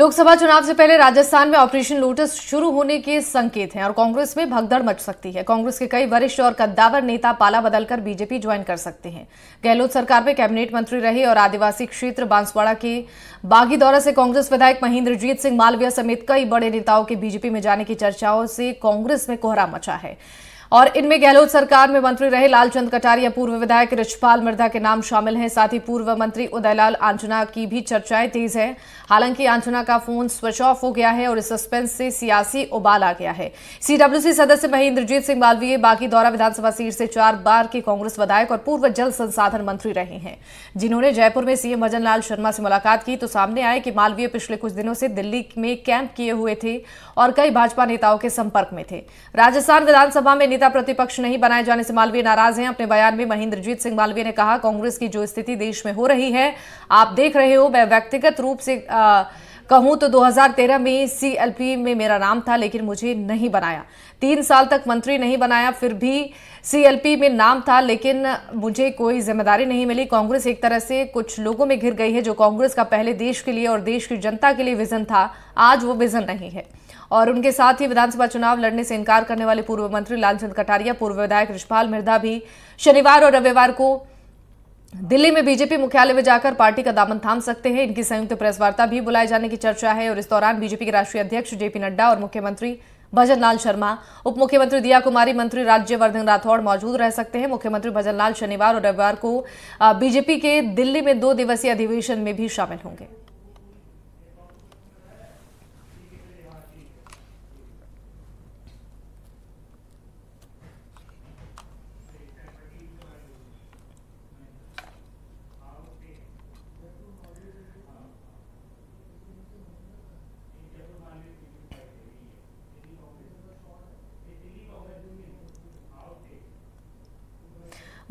लोकसभा चुनाव से पहले राजस्थान में ऑपरेशन लोटस शुरू होने के संकेत हैं और कांग्रेस में भगदड़ मच सकती है कांग्रेस के कई वरिष्ठ और कद्दावर नेता पाला बदलकर बीजेपी ज्वाइन कर सकते हैं गहलोत सरकार में कैबिनेट मंत्री रहे और आदिवासी क्षेत्र बांसवाड़ा के बागी दौरा से कांग्रेस विधायक महेंद्रजीत सिंह मालविया समेत कई बड़े नेताओं के बीजेपी में जाने की चर्चाओं से कांग्रेस में कोहरा मचा है और इनमें गहलोत सरकार में मंत्री रहे लालचंद कटारिया पूर्व विधायक रिछपाल मिर्धा के नाम शामिल हैं साथ ही पूर्व मंत्री उदयलाल आंजना की भी चर्चाएं तेज हैं हालांकि आंजना का फोन स्विच ऑफ हो गया है और इस सस्पेंस से सियासी उबाल आ गया है सीडब्ल्यूसी सदस्य महेंद्रजीत सिंह मालवीय बाकी दौरा विधानसभा सीट से चार बार के कांग्रेस विधायक और पूर्व जल संसाधन मंत्री रहे हैं जिन्होंने जयपुर में सीएम भजन लाल शर्मा से मुलाकात की तो सामने आए कि मालवीय पिछले कुछ दिनों से दिल्ली में कैंप किए हुए थे और कई भाजपा नेताओं के संपर्क में थे राजस्थान विधानसभा में नेता प्रतिपक्ष नहीं बनाए जाने से मालवीय नाराज हैं अपने बयान में महेंद्रजीत सिंह मालवीय ने कहा कांग्रेस की जो स्थिति देश में हो रही है आप देख रहे हो मैं व्यक्तिगत रूप से आ, कहूं तो 2013 में सीएलपी में मेरा नाम था लेकिन मुझे नहीं बनाया तीन साल तक मंत्री नहीं बनाया फिर भी सीएलपी में नाम था लेकिन मुझे कोई जिम्मेदारी नहीं मिली कांग्रेस एक तरह से कुछ लोगों में घिर गई है जो कांग्रेस का पहले देश के लिए और देश की जनता के लिए विजन था आज वो विजन नहीं है और उनके साथ ही विधानसभा चुनाव लड़ने से इनकार करने वाले पूर्व मंत्री लालचंद कटारिया पूर्व विधायक ऋषपाल मिर्धा भी शनिवार और रविवार को दिल्ली में बीजेपी मुख्यालय में जाकर पार्टी का दामन थाम सकते हैं इनकी संयुक्त प्रेस वार्ता भी बुलाए जाने की चर्चा है और इस दौरान बीजेपी के राष्ट्रीय अध्यक्ष जेपी नड्डा और मुख्यमंत्री भजन लाल शर्मा उप मुख्यमंत्री दिया कुमारी मंत्री राज्यवर्धन राठौड़ मौजूद रह सकते हैं मुख्यमंत्री लाल शनिवार और रविवार को बीजेपी के दिल्ली में दो दिवसीय अधिवेशन में भी शामिल होंगे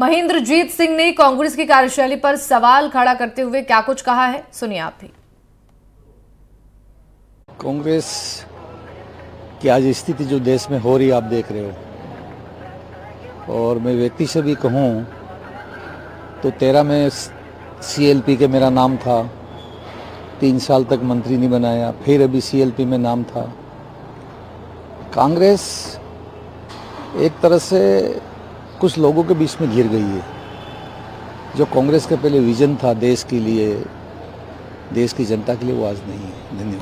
महेंद्रजीत सिंह ने कांग्रेस की कार्यशैली पर सवाल खड़ा करते हुए क्या कुछ कहा है सुनिए आप भी कांग्रेस की आज स्थिति जो देश में हो रही आप देख रहे हो और मैं व्यक्ति से भी कहूँ तो तेरह में सीएलपी के मेरा नाम था तीन साल तक मंत्री नहीं बनाया फिर अभी सीएलपी में नाम था कांग्रेस एक तरह से कुछ लोगों के बीच में घिर गई है जो कांग्रेस का पहले विजन था देश के लिए देश की जनता के लिए वो आज नहीं है धन्यवाद